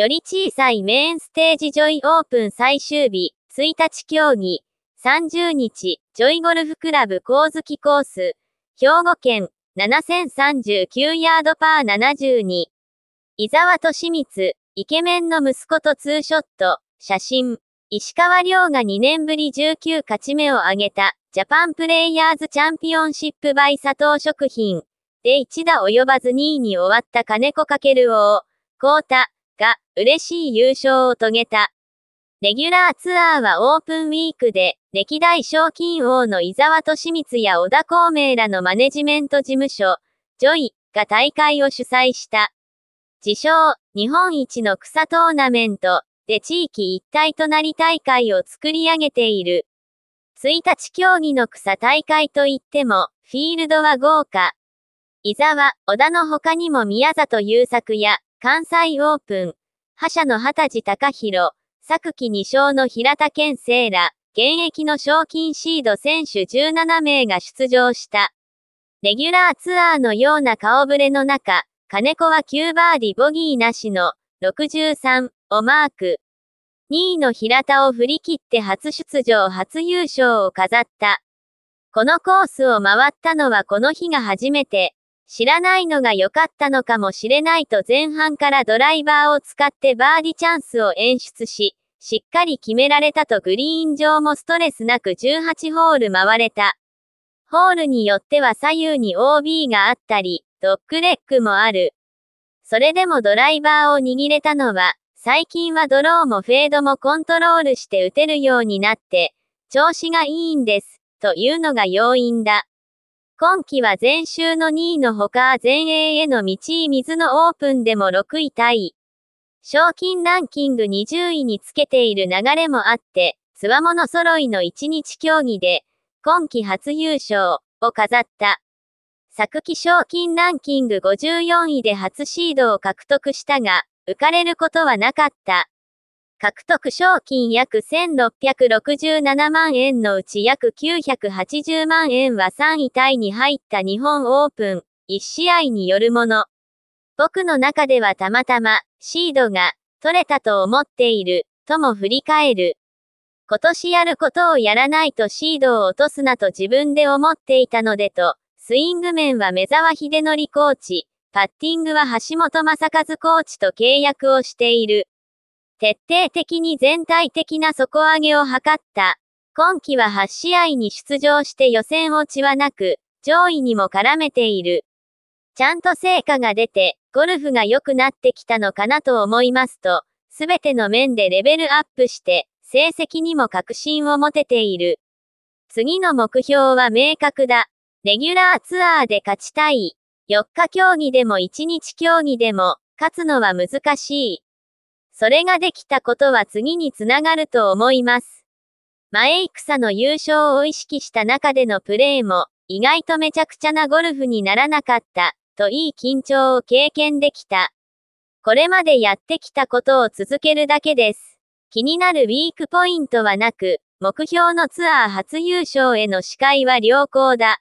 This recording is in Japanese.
より小さいメインステージジョイオープン最終日、1日競技、30日、ジョイゴルフクラブ光月コース、兵庫県、7039ヤードパー72。伊沢利光、イケメンの息子とツーショット、写真。石川遼が2年ぶり19勝ち目を挙げた、ジャパンプレイヤーズチャンピオンシップ by 佐藤食品。で1打及ばず2位に終わった金子かける王、コータ、が嬉しい優勝を遂げた。レギュラーツアーはオープンウィークで、歴代賞金王の伊沢利光や小田孔明らのマネジメント事務所、ジョイが大会を主催した。自称、日本一の草トーナメントで地域一体となり大会を作り上げている。1日競技の草大会といっても、フィールドは豪華。伊沢、小田の他にも宮里優作や、関西オープン、覇者の二十歳高弘、昨季2勝の平田健生ら、現役の賞金シード選手17名が出場した。レギュラーツアーのような顔ぶれの中、金子は9バーディボギーなしの63をマーク。2位の平田を振り切って初出場初優勝を飾った。このコースを回ったのはこの日が初めて、知らないのが良かったのかもしれないと前半からドライバーを使ってバーディチャンスを演出し、しっかり決められたとグリーン上もストレスなく18ホール回れた。ホールによっては左右に OB があったり、ドッグレッグもある。それでもドライバーを握れたのは、最近はドローもフェードもコントロールして打てるようになって、調子がいいんです、というのが要因だ。今季は前週の2位のほか前衛への道井水のオープンでも6位タイ。賞金ランキング20位につけている流れもあって、つわもの揃いの1日競技で、今季初優勝を飾った。昨季賞金ランキング54位で初シードを獲得したが、浮かれることはなかった。獲得賞金約1667万円のうち約980万円は3位タイに入った日本オープン1試合によるもの。僕の中ではたまたまシードが取れたと思っているとも振り返る。今年やることをやらないとシードを落とすなと自分で思っていたのでと、スイング面は目沢秀則コーチ、パッティングは橋本正和コーチと契約をしている。徹底的に全体的な底上げを図った。今季は8試合に出場して予選落ちはなく、上位にも絡めている。ちゃんと成果が出て、ゴルフが良くなってきたのかなと思いますと、すべての面でレベルアップして、成績にも確信を持てている。次の目標は明確だ。レギュラーツアーで勝ちたい。4日競技でも1日競技でも、勝つのは難しい。それができたことは次につながると思います。前戦の優勝を意識した中でのプレーも、意外とめちゃくちゃなゴルフにならなかった、といい緊張を経験できた。これまでやってきたことを続けるだけです。気になるウィークポイントはなく、目標のツアー初優勝への視界は良好だ。